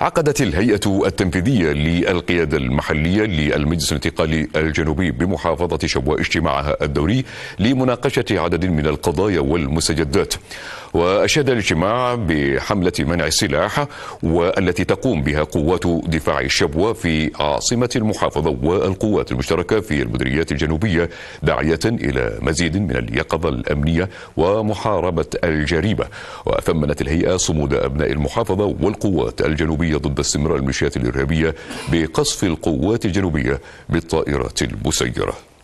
عقدت الهيئة التنفيذية للقيادة المحلية للمجلس الانتقالي الجنوبي بمحافظة شبوة اجتماعها الدوري لمناقشة عدد من القضايا والمستجدات وأشاد الاجتماع بحملة منع السلاح والتي تقوم بها قوات دفاع الشبوة في عاصمة المحافظة والقوات المشتركة في المديريات الجنوبية داعية إلى مزيد من اليقظة الأمنية ومحاربة الجريمة وثمنت الهيئة صمود أبناء المحافظة والقوات الجنوبية ضد استمرار الميليشيات الإرهابية بقصف القوات الجنوبية بالطائرات المسيرة